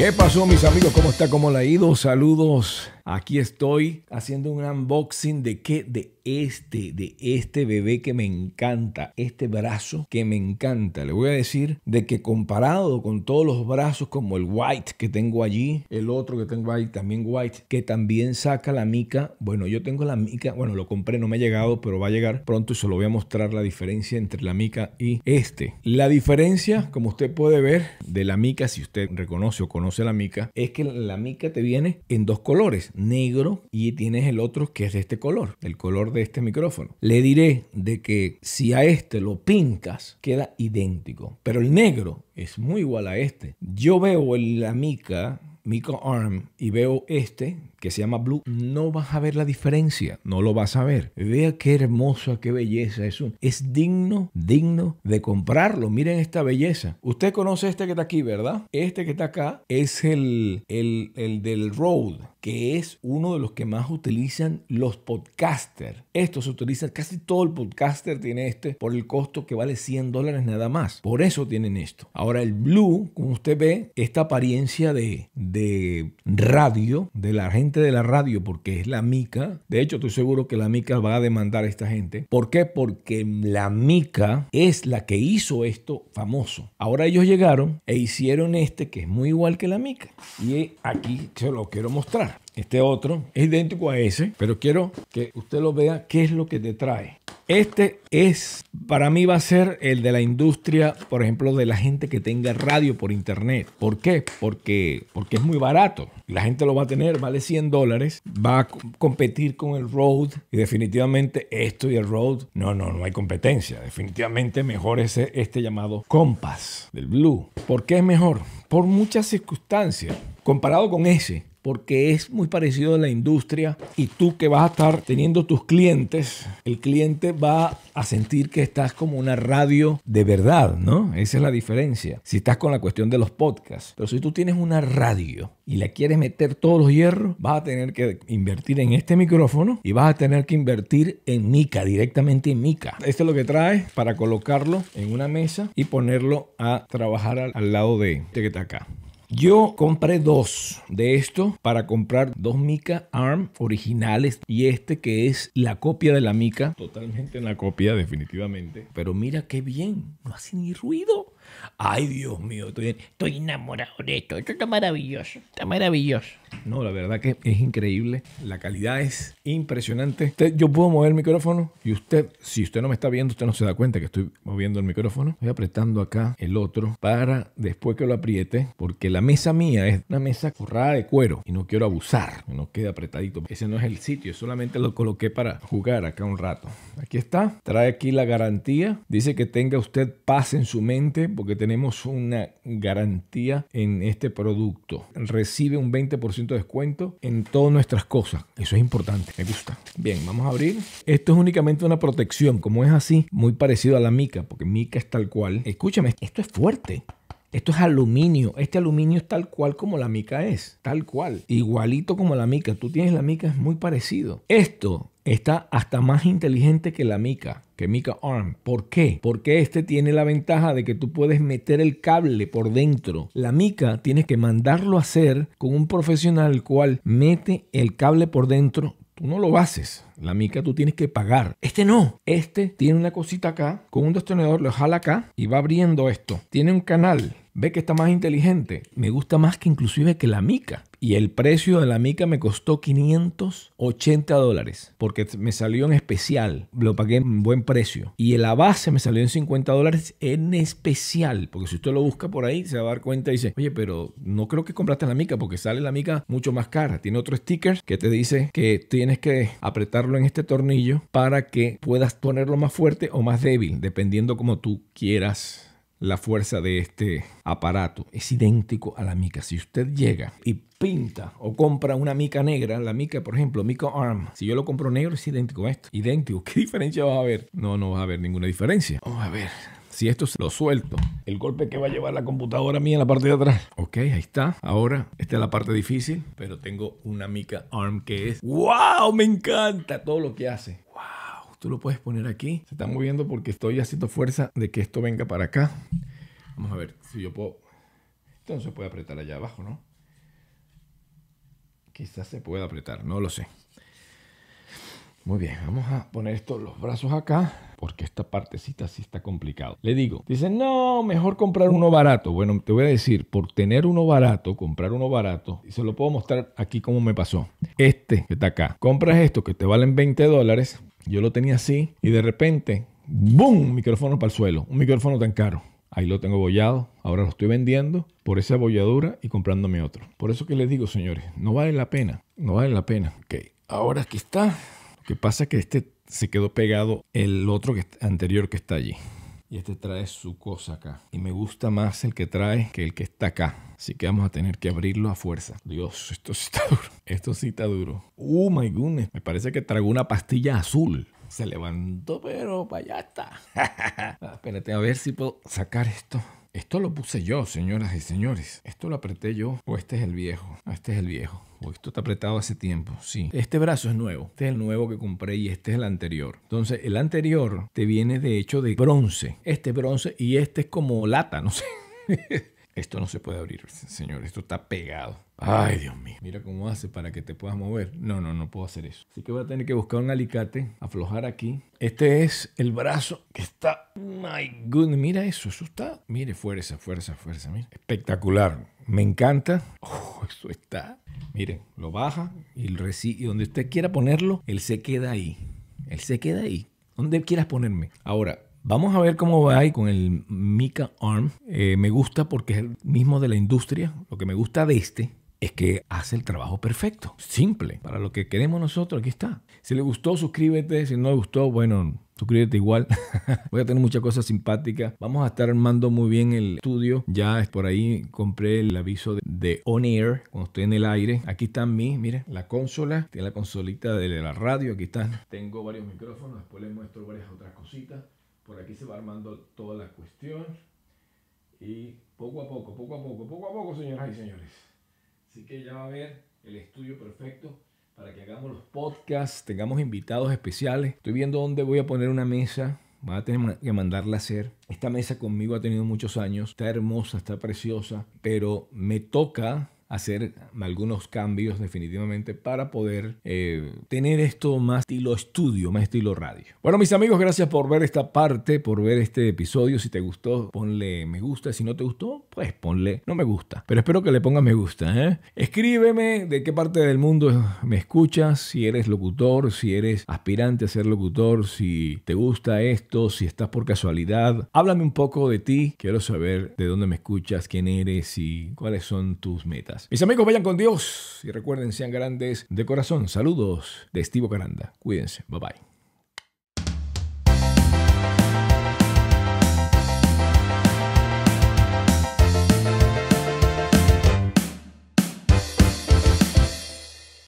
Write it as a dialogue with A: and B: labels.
A: ¿Qué pasó mis amigos? ¿Cómo está? ¿Cómo la ha ido? Saludos. Aquí estoy haciendo un unboxing de qué? De este, de este bebé que me encanta, este brazo que me encanta. Le voy a decir de que comparado con todos los brazos como el white que tengo allí, el otro que tengo ahí también white, que también saca la mica. Bueno, yo tengo la mica, bueno, lo compré, no me ha llegado, pero va a llegar pronto y se lo voy a mostrar la diferencia entre la mica y este. La diferencia, como usted puede ver, de la mica, si usted reconoce o conoce la mica, es que la mica te viene en dos colores, negro y tienes el otro que es de este color, el color de este micrófono. Le diré de que si a este lo pincas, queda idéntico. Pero el negro es muy igual a este. Yo veo la mica, mica arm, y veo este, que se llama Blue, no vas a ver la diferencia, no lo vas a ver. Vea qué hermosa, qué belleza es Es digno, digno de comprarlo. Miren esta belleza. Usted conoce este que está aquí, ¿verdad? Este que está acá es el, el, del Road que es uno de los que más utilizan los podcasters. Esto se utiliza, casi todo el podcaster tiene este por el costo que vale 100 dólares nada más. Por eso tienen esto. Ahora el blue, como usted ve, esta apariencia de, de radio de la gente de la radio, porque es la mica. De hecho, estoy seguro que la mica va a demandar a esta gente. ¿Por qué? Porque la mica es la que hizo esto famoso. Ahora ellos llegaron e hicieron este que es muy igual que la mica. Y aquí se lo quiero mostrar. Este otro es idéntico a ese, pero quiero que usted lo vea qué es lo que te trae. Este es, para mí va a ser el de la industria, por ejemplo, de la gente que tenga radio por internet. ¿Por qué? Porque, porque es muy barato. La gente lo va a tener, vale 100 dólares, va a competir con el Road y definitivamente esto y el Road, no, no, no hay competencia. Definitivamente mejor es e-, este llamado Compass del Blue. ¿Por qué es mejor? Por muchas circunstancias. Comparado con ese, porque es muy parecido a la industria y tú que vas a estar teniendo tus clientes, el cliente va a sentir que estás como una radio de verdad, ¿no? Esa es la diferencia. Si estás con la cuestión de los podcasts, pero si tú tienes una radio y la quieres meter todos los hierros, vas a tener que invertir en este micrófono y vas a tener que invertir en mica, directamente en mica. Esto es lo que trae para colocarlo en una mesa y ponerlo a trabajar al lado de este que está acá. Yo compré dos de esto para comprar dos Mica ARM originales y este que es la copia de la Mica, totalmente la copia definitivamente, pero mira qué bien, no hace ni ruido. Ay, Dios mío, estoy, enamorado de esto. Esto está maravilloso, está maravilloso. No, la verdad que es increíble. La calidad es impresionante. yo puedo mover el micrófono y usted, si usted no me está viendo, usted no se da cuenta que estoy moviendo el micrófono. Voy apretando acá el otro para después que lo apriete, porque la mesa mía es una mesa forrada de cuero y no quiero abusar, no queda apretadito. Ese no es el sitio, solamente lo coloqué para jugar acá un rato. Aquí está, trae aquí la garantía. Dice que tenga usted paz en su mente porque tenemos una garantía en este producto. Recibe un 20% de descuento en todas nuestras cosas. Eso es importante, me gusta. Bien, vamos a abrir. Esto es únicamente una protección, como es así, muy parecido a la mica, porque mica es tal cual. Escúchame, esto es fuerte. Esto es aluminio. Este aluminio es tal cual como la mica es. Tal cual. Igualito como la mica. Tú tienes la mica, es muy parecido. Esto está hasta más inteligente que la mica, que mica arm. ¿Por qué? Porque este tiene la ventaja de que tú puedes meter el cable por dentro. La mica tienes que mandarlo a hacer con un profesional el cual mete el cable por dentro Tú no lo haces. La mica tú tienes que pagar. Este no. Este tiene una cosita acá. Con un destornillador lo jala acá y va abriendo esto. Tiene un canal. Ve que está más inteligente. Me gusta más que inclusive que la mica. Y el precio de la mica me costó 580 dólares porque me salió en especial. Lo pagué en buen precio. Y la base me salió en 50 dólares en especial. Porque si usted lo busca por ahí, se va a dar cuenta y dice, oye, pero no creo que compraste la mica porque sale la mica mucho más cara. Tiene otro sticker que te dice que tienes que apretarlo en este tornillo para que puedas ponerlo más fuerte o más débil, dependiendo como tú quieras la fuerza de este aparato es idéntico a la mica. Si usted llega y pinta o compra una mica negra, la mica, por ejemplo, mica arm, si yo lo compro negro es idéntico a esto. Idéntico. ¿Qué diferencia va a haber? No, no va a haber ninguna diferencia. Vamos a ver. Si esto lo suelto, el golpe que va a llevar la computadora mía en la parte de atrás. Ok, ahí está. Ahora, esta es la parte difícil, pero tengo una mica arm que es... ¡Wow! Me encanta todo lo que hace. Tú lo puedes poner aquí. Se está moviendo porque estoy haciendo fuerza de que esto venga para acá. Vamos a ver si yo puedo. Entonces se puede apretar allá abajo, ¿no? Quizás se pueda apretar, no lo sé. Muy bien, vamos a poner estos los brazos acá, porque esta partecita sí está complicado. Le digo, dicen, no, mejor comprar uno barato. Bueno, te voy a decir, por tener uno barato, comprar uno barato, y se lo puedo mostrar aquí cómo me pasó. Este que está acá. Compras esto que te valen 20 dólares, yo lo tenía así y de repente, ¡boom! Micrófono para el suelo. Un micrófono tan caro. Ahí lo tengo abollado. Ahora lo estoy vendiendo por esa abolladura y comprándome otro. Por eso que les digo, señores, no vale la pena. No vale la pena. Ok, ahora aquí está. Lo que pasa es que este se quedó pegado el otro que, anterior que está allí y este trae su cosa acá. Y me gusta más el que trae que el que está acá. Así que vamos a tener que abrirlo a fuerza. Dios, esto sí está duro. Esto sí está duro. Oh my goodness. Me parece que trago una pastilla azul. Se levantó, pero para allá está. Ah, espérate, a ver si puedo sacar esto. Esto lo puse yo, señoras y señores. Esto lo apreté yo. O este es el viejo. Ah, este es el viejo. O esto está apretado hace tiempo. Sí. Este brazo es nuevo. Este es el nuevo que compré y este es el anterior. Entonces, el anterior te viene de hecho de bronce. Este es bronce y este es como lata, no sé. esto no se puede abrir, señor. Esto está pegado. Ay, Dios mío. Mira cómo hace para que te puedas mover. No, no, no puedo hacer eso. Así que voy a tener que buscar un alicate, aflojar aquí. Este es el brazo que está... My goodness, mira eso, eso está... Mire, fuerza, fuerza, fuerza, Espectacular. Me encanta. Oh, eso está... Miren, lo baja y, donde usted quiera ponerlo, él se queda ahí. Él se queda ahí. Donde quieras ponerme. Ahora, Vamos a ver cómo va ahí con el Mika Arm. Eh, me gusta porque es el mismo de la industria. Lo que me gusta de este es que hace el trabajo perfecto, simple, para lo que queremos nosotros, aquí está. Si le gustó, suscríbete, si no le gustó, bueno, suscríbete igual. Voy a tener muchas cosas simpáticas. Vamos a estar armando muy bien el estudio. Ya es por ahí compré el aviso de, On Air cuando estoy en el aire. Aquí están mis, miren la consola. Tiene la consolita de la radio. Aquí están. Tengo varios micrófonos. Después les muestro varias otras cositas. Por aquí se va armando toda la cuestión. Y poco a poco, poco a poco, poco a poco, señoras y señores. Así que ya va a haber el estudio perfecto para que hagamos los podcasts, tengamos invitados especiales. Estoy viendo dónde voy a poner una mesa. Va a tener que mandarla a hacer. Esta mesa conmigo ha tenido muchos años. Está hermosa, está preciosa. Pero me toca hacer algunos cambios definitivamente para poder eh, tener esto más estilo estudio, más estilo radio. Bueno, mis amigos, gracias por ver esta parte, por ver este episodio. Si te gustó, ponle me gusta. Si no te gustó, pues ponle no me gusta. Pero espero que le pongas me gusta. ¿eh? Escríbeme de qué parte del mundo me escuchas, si eres locutor, si eres aspirante a ser locutor, si te gusta esto, si estás por casualidad. Háblame un poco de ti. Quiero saber de dónde me escuchas, quién eres y cuáles son tus metas. Mis amigos, vayan con Dios y recuerden, sean grandes de corazón. Saludos de Estivo Caranda. Cuídense. Bye bye.